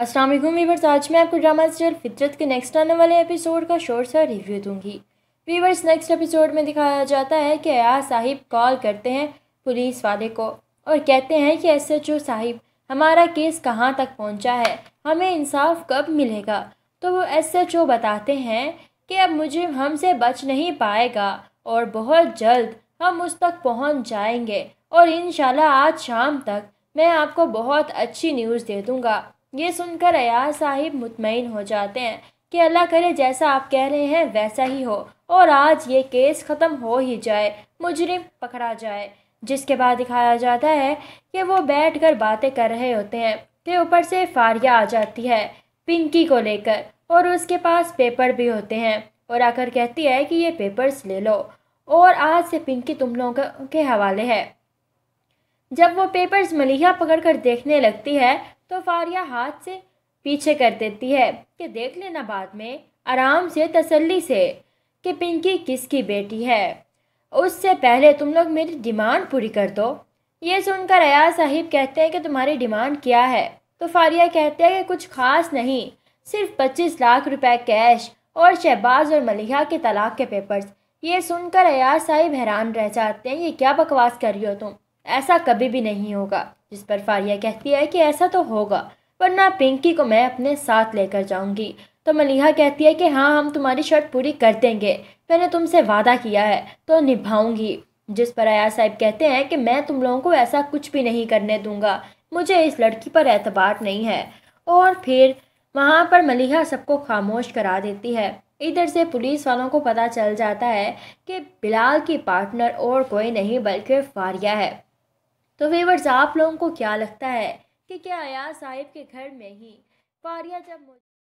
Aslam viewers आज मैं आपको ड्रामा सीरियल फितरत के नेक्स्ट आने वाले एपिसोड का शोर सा रिव्यू दूंगी वीवर्स नेक्स्ट एपिसोड में दिखाया जाता है कि अया साहिब कॉल करते हैं पुलिस वाले को और कहते हैं कि एस एच ओ साहिब हमारा केस कहाँ तक पहुँचा है हमें इंसाफ कब मिलेगा तो वो एस एच ओ बताते हैं कि अब मुझे हमसे बच नहीं पाएगा और बहुत जल्द हम उस तक पहुँच जाएंगे और इन आज शाम तक मैं आपको बहुत अच्छी न्यूज़ दे दूँगा ये सुनकर अयाज साहिब मुतमिन हो जाते हैं कि अल्लाह करे जैसा आप कह रहे हैं वैसा ही हो और आज ये केस ख़त्म हो ही जाए मुजरिम पकड़ा जाए जिसके बाद दिखाया जाता है कि वो बैठ कर बातें कर रहे होते हैं कि ऊपर से फारिया आ जाती है पिंकी को लेकर और उसके पास पेपर भी होते हैं और आकर कहती है कि ये पेपर्स ले लो और आज से पिंकी तुम लोगों के हवाले है जब वो पेपर्स मलिहा पकड़कर देखने लगती है तो फारिया हाथ से पीछे कर देती है कि देख लेना बाद में आराम से तसल्ली से कि पिंकी किसकी बेटी है उससे पहले तुम लोग मेरी डिमांड पूरी कर दो ये सुनकर अयाज साहिब कहते हैं कि तुम्हारी डिमांड क्या है तो फारिया कहते हैं कि कुछ खास नहीं सिर्फ पच्चीस लाख रुपए कैश और शहबाज और मलिहा के तलाक के पेपर्स ये सुनकर अयाज साहिब हैरान रह जाते हैं ये क्या बकवास कर रही हो तुम ऐसा कभी भी नहीं होगा जिस पर फारिया कहती है कि ऐसा तो होगा वरना पिंकी को मैं अपने साथ लेकर जाऊंगी तो मलिहा कहती है कि हाँ हम तुम्हारी शर्त पूरी कर देंगे मैंने तुमसे वादा किया है तो निभाऊंगी जिस पर आया साहब कहते हैं कि मैं तुम लोगों को ऐसा कुछ भी नहीं करने दूंगा मुझे इस लड़की पर एतबार नहीं है और फिर वहाँ पर मलिहा सबको खामोश करा देती है इधर से पुलिस वालों को पता चल जाता है कि बिलाल की पार्टनर और कोई नहीं बल्कि फारिया है तो वेवर्स आप लोगों को क्या लगता है कि क्या अयाज साहिब के घर में ही पारिया जब